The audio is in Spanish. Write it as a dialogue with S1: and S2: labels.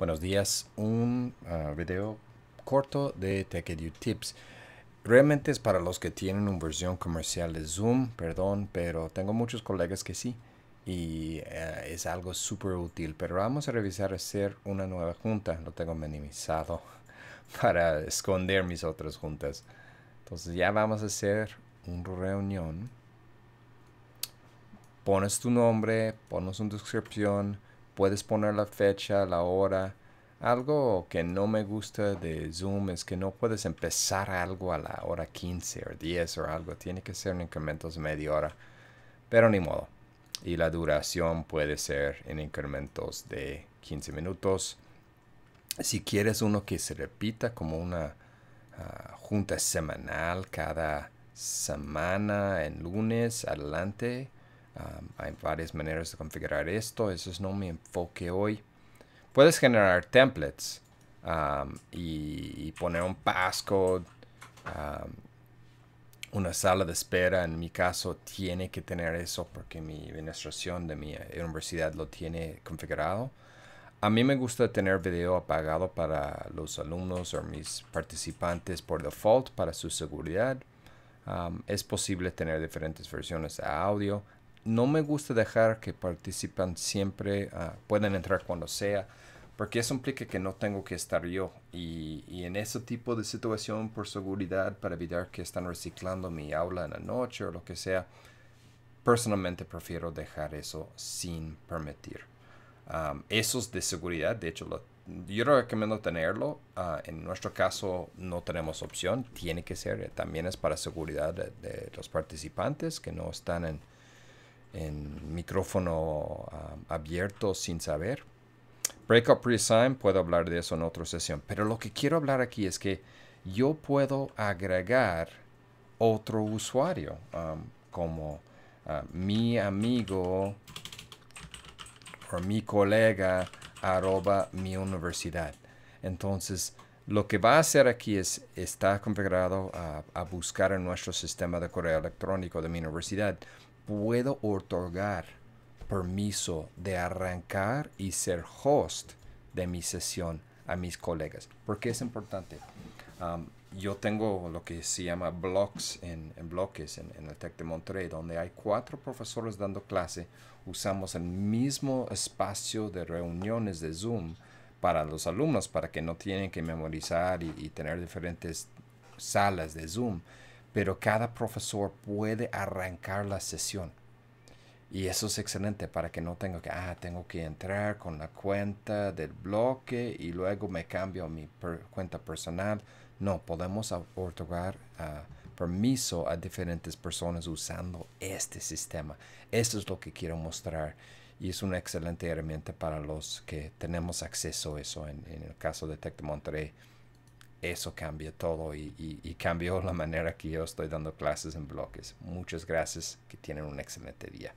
S1: Buenos días, un ah, video corto de TechEdu Tips. Realmente es para los que tienen una versión comercial de Zoom, perdón, pero tengo muchos colegas que sí y eh, es algo súper útil. Pero vamos a revisar hacer una nueva junta. Lo tengo minimizado para esconder mis otras juntas. Entonces ya vamos a hacer una reunión. Pones tu nombre, pones una descripción Puedes poner la fecha, la hora. Algo que no me gusta de Zoom es que no puedes empezar algo a la hora 15 o 10 o algo. Tiene que ser en incrementos de media hora. Pero ni modo. Y la duración puede ser en incrementos de 15 minutos. Si quieres uno que se repita como una ah, junta semanal cada semana en lunes, adelante Um, hay varias maneras de configurar esto, eso es no mi enfoque hoy. Puedes generar templates um, y, poner un passcode, um, una sala de espera. En mi caso tiene que tener eso porque mi administración de mi eh, universidad lo tiene configurado. A mí me gusta tener video apagado para los alumnos o mis participantes por default para su seguridad. es posible tener diferentes versiones de audio no me gusta dejar que participan siempre, ah, pueden entrar cuando sea, porque eso implica que no tengo que estar yo. Y, en ese tipo de situación, por seguridad, para evitar que están reciclando mi aula en la noche o lo que sea, personalmente prefiero dejar eso sin permitir. eso esos de seguridad, de hecho, lo, yo recomiendo tenerlo. Ah, en nuestro caso, no tenemos opción, tiene que ser. Eh, también es para seguridad de los participantes que no están en en micrófono ah, abierto sin saber. Breakup Resign, puedo hablar de eso en otra sesión. Pero lo que quiero hablar aquí es que yo puedo agregar otro usuario, um, como ah, mi amigo o mi colega arroba mi universidad. Entonces, lo que va a hacer aquí es, está configurado a, a buscar en nuestro sistema de correo electrónico de mi universidad puedo otorgar permiso de arrancar y ser host de mi sesión a mis colegas. Porque es importante. Um, yo tengo lo que se llama blocks en, bloques en, el TEC de Monterrey, donde hay cuatro profesores dando clase. Usamos el mismo espacio de reuniones de Zoom para los alumnos, para que no tienen que memorizar y tener diferentes salas de Zoom pero cada profesor puede arrancar la sesión. Y eso es excelente para que no tenga que, ah, tengo que entrar con la cuenta del bloque y luego me cambio mi cuenta personal. No, podemos otorgar ah, permiso a diferentes personas usando este sistema. Eso es lo que quiero mostrar y es una excelente herramienta para los que tenemos acceso a eso en, el caso de Tec de Monterrey eso cambia todo y, y, y cambió la manera que yo estoy dando clases en bloques. Muchas gracias, que tienen un excelente día.